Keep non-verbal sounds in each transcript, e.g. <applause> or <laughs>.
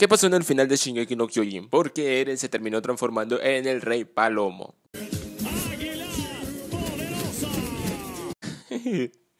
¿Qué pasó en el final de Shingeki no Kyojin? Porque Eren se terminó transformando en el Rey Palomo. <laughs>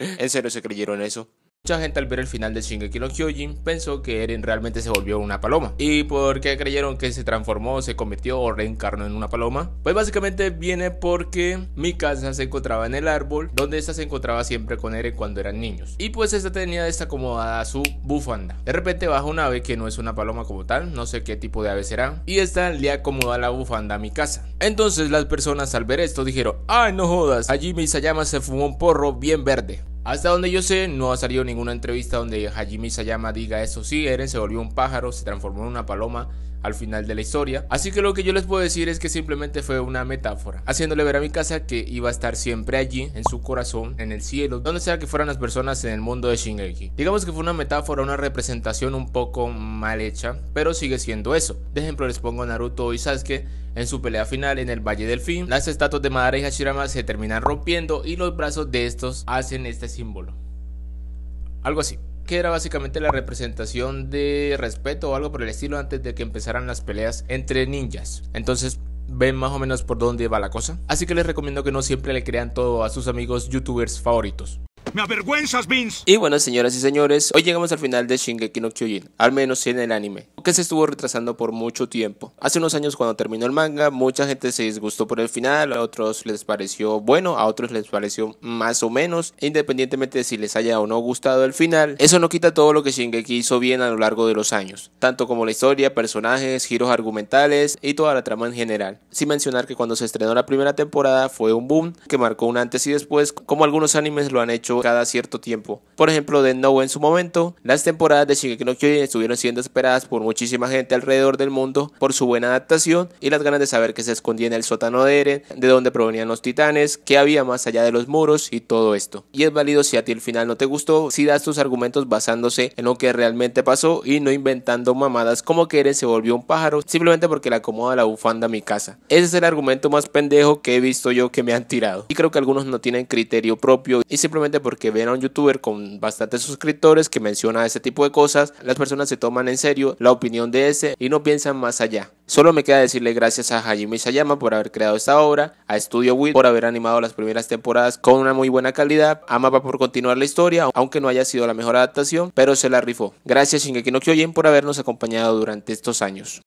¿En serio se creyeron eso? Mucha gente al ver el final de Shingeki no Kyojin pensó que Eren realmente se volvió una paloma. ¿Y por qué creyeron que se transformó, se convirtió o reencarnó en una paloma? Pues básicamente viene porque mi casa se encontraba en el árbol, donde esta se encontraba siempre con Eren cuando eran niños. Y pues esta tenía desacomodada su bufanda. De repente baja una ave que no es una paloma como tal, no sé qué tipo de ave será, y esta le acomoda la bufanda a mi casa. Entonces las personas al ver esto dijeron, Ay no jodas, Hajime Isayama se fumó un porro bien verde. Hasta donde yo sé, no ha salido ninguna entrevista donde Hajime Isayama diga eso. Sí, Eren se volvió un pájaro, se transformó en una paloma al final de la historia. Así que lo que yo les puedo decir es que simplemente fue una metáfora, haciéndole ver a mi casa que iba a estar siempre allí, en su corazón, en el cielo, donde sea que fueran las personas en el mundo de Shingeki. Digamos que fue una metáfora, una representación un poco mal hecha, pero sigue siendo eso. De ejemplo, les pongo Naruto y Sasuke en su pelea final en el Valle del Fin, las estatuas de Madara y Hashirama se terminan rompiendo y los brazos de estos hacen este símbolo. Algo así que era básicamente la representación de respeto o algo por el estilo antes de que empezaran las peleas entre ninjas. Entonces, ven más o menos por dónde va la cosa. Así que les recomiendo que no siempre le crean todo a sus amigos youtubers favoritos. ¡Me avergüenzas, Vince! Y bueno, señoras y señores, hoy llegamos al final de Shingeki no Kyojin, al menos en el anime se estuvo retrasando por mucho tiempo. Hace unos años cuando terminó el manga, mucha gente se disgustó por el final, a otros les pareció bueno, a otros les pareció más o menos, independientemente de si les haya o no gustado el final, eso no quita todo lo que Shingeki hizo bien a lo largo de los años, tanto como la historia, personajes, giros argumentales y toda la trama en general. Sin mencionar que cuando se estrenó la primera temporada fue un boom que marcó un antes y después, como algunos animes lo han hecho cada cierto tiempo. Por ejemplo, de No en su momento, las temporadas de Shingeki no Kyojin estuvieron siendo esperadas por muchos muchísima gente alrededor del mundo por su buena adaptación y las ganas de saber que se escondía en el sótano de Eren, de dónde provenían los titanes, qué había más allá de los muros y todo esto. Y es válido si a ti el final no te gustó, si das tus argumentos basándose en lo que realmente pasó y no inventando mamadas como que Eren se volvió un pájaro simplemente porque le acomoda la bufanda a mi casa. Ese es el argumento más pendejo que he visto yo que me han tirado. Y creo que algunos no tienen criterio propio y simplemente porque ven a un youtuber con bastantes suscriptores que menciona ese tipo de cosas, las personas se toman en serio la opinión de ese y no piensan más allá. Solo me queda decirle gracias a Hajime Isayama por haber creado esta obra, a Studio Wii por haber animado las primeras temporadas con una muy buena calidad, a Mapa por continuar la historia, aunque no haya sido la mejor adaptación, pero se la rifó. Gracias Shingeki no por habernos acompañado durante estos años.